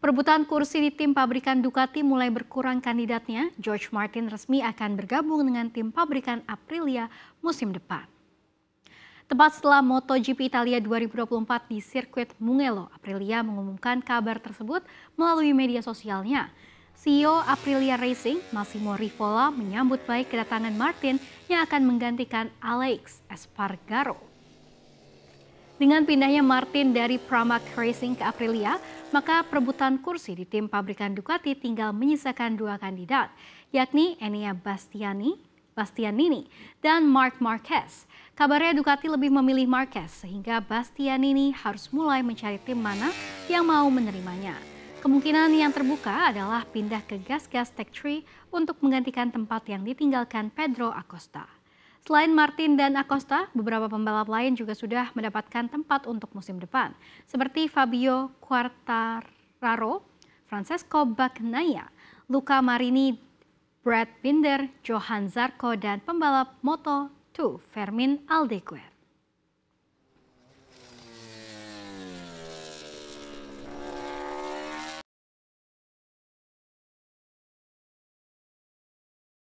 Perebutan kursi di tim pabrikan Ducati mulai berkurang kandidatnya. George Martin resmi akan bergabung dengan tim pabrikan Aprilia musim depan. Tepat setelah MotoGP Italia 2024 di sirkuit Mugello, Aprilia mengumumkan kabar tersebut melalui media sosialnya. CEO Aprilia Racing, Massimo Rivola, menyambut baik kedatangan Martin yang akan menggantikan Alex Espargaro. Dengan pindahnya Martin dari Pramac Racing ke Aprilia, maka perebutan kursi di tim pabrikan Ducati tinggal menyisakan dua kandidat, yakni Enea Bastiani, Bastianini dan Mark Marquez. Kabarnya Ducati lebih memilih Marquez sehingga Bastianini harus mulai mencari tim mana yang mau menerimanya. Kemungkinan yang terbuka adalah pindah ke gas-gas Tech Tree untuk menggantikan tempat yang ditinggalkan Pedro Acosta. Selain Martin dan Acosta, beberapa pembalap lain juga sudah mendapatkan tempat untuk musim depan, seperti Fabio Quartararo, Francesco Bagnaia, Luca Marini, Brad Binder, Johan Zarco, dan pembalap Moto2 Fermin Aldeguer.